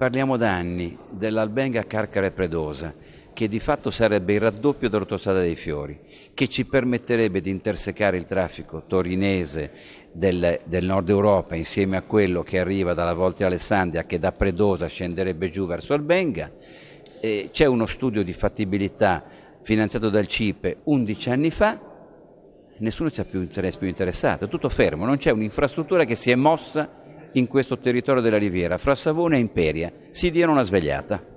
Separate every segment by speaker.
Speaker 1: Parliamo da anni dell'Albenga Carcare Predosa, che di fatto sarebbe il raddoppio dell'autostrada dei fiori, che ci permetterebbe di intersecare il traffico torinese del, del, nord Europa insieme a quello che arriva dalla Volta Alessandria, che da Predosa scenderebbe giù verso Albenga. C'è uno studio di fattibilità finanziato dal CIPE 11 anni fa, nessuno ci ha più interessato, è tutto fermo, non c'è un'infrastruttura che si è mossa in questo territorio della Riviera, fra Savona e Imperia,
Speaker 2: si diano una svegliata.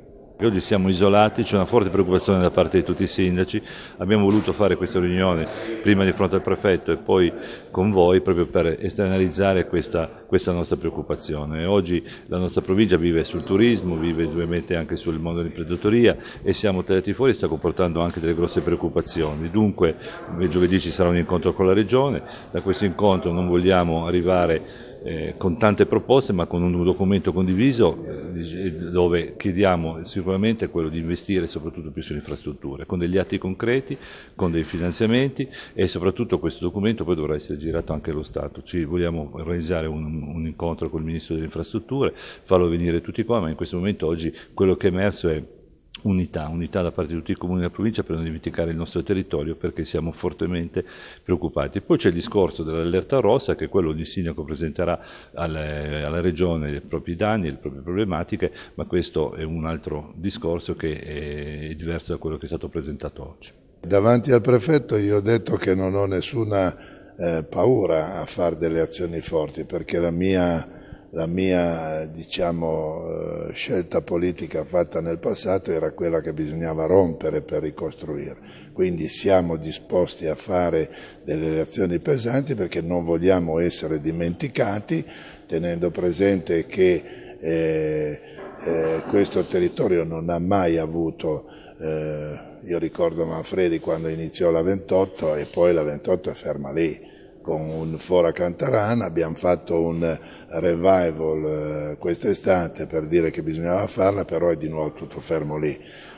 Speaker 2: Oggi siamo isolati, c'è una forte preoccupazione da parte di tutti i sindaci, abbiamo voluto fare questa riunione prima di fronte al prefetto e poi con voi proprio per esternalizzare questa, questa nostra preoccupazione. Oggi la nostra provincia vive sul turismo, vive ovviamente anche sul mondo dell'imprenditoria e siamo tagliati fuori, sta comportando anche delle grosse preoccupazioni. Dunque eh, giovedì ci sarà un incontro con la Regione, da questo incontro non vogliamo arrivare eh, con tante proposte ma con un documento condiviso eh, dove chiediamo sicuramente quello di investire soprattutto più sulle infrastrutture, con degli atti concreti, con dei finanziamenti e soprattutto questo documento poi dovrà essere girato anche allo Stato. Ci vogliamo organizzare un, un incontro con il Ministro delle Infrastrutture, farlo venire tutti qua, ma in questo momento oggi quello che è emerso è unità, unità da parte di tutti i comuni della provincia per non dimenticare il nostro territorio perché siamo fortemente preoccupati. Poi c'è il discorso dell'allerta rossa che è quello ogni sindaco presenterà alle, alla regione i propri danni, le proprie problematiche, ma questo è un altro discorso che è diverso da quello che è stato presentato oggi.
Speaker 3: Davanti al prefetto io ho detto che non ho nessuna eh, paura a fare delle azioni forti perché la mia la mia diciamo, eh, scelta politica fatta nel passato era quella che bisognava rompere per ricostruire. Quindi siamo disposti a fare delle azioni pesanti perché non vogliamo essere dimenticati, tenendo presente che eh, eh, questo territorio non ha mai avuto... Eh, io ricordo Manfredi quando iniziò la 28 e poi la 28 è ferma lì con un Fora Cantarana, abbiamo fatto un revival eh, quest'estate per dire che bisognava farla, però è di nuovo tutto fermo lì.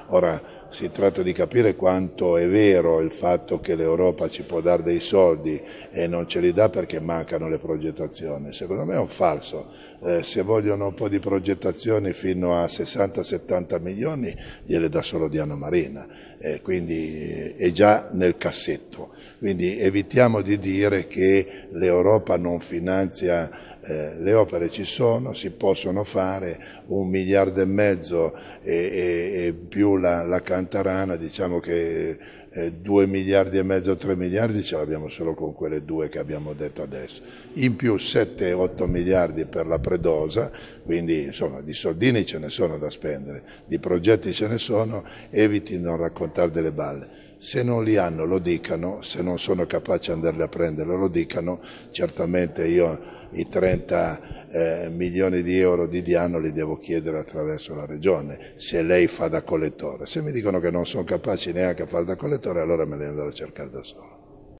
Speaker 3: Ora si tratta di capire quanto è vero il fatto che l'Europa ci può dare dei soldi e non ce li dà perché mancano le progettazioni. Secondo me è un falso. Eh, se vogliono un po' di progettazioni fino a 60-70 milioni gliele dà solo Diano Marina, eh, quindi eh, è già nel cassetto. Quindi evitiamo di dire che l'Europa non finanzia eh, le opere ci sono, si possono fare, un miliardo e mezzo e, e, e più la, la cantarana, diciamo che eh, 2 miliardi e mezzo, 3 miliardi ce l'abbiamo solo con quelle due che abbiamo detto adesso. In più 7-8 miliardi per la predosa, quindi insomma di soldini ce ne sono da spendere, di progetti ce ne sono, eviti di non raccontare delle balle se non li hanno lo dicano, se non sono capaci di andarli a prenderlo lo dicano, certamente io i 30 eh, milioni di euro di Diano li devo chiedere attraverso la Regione, se lei fa da collettore. Se mi dicono che non sono capaci neanche a fare da collettore allora me li andrò a cercare da solo.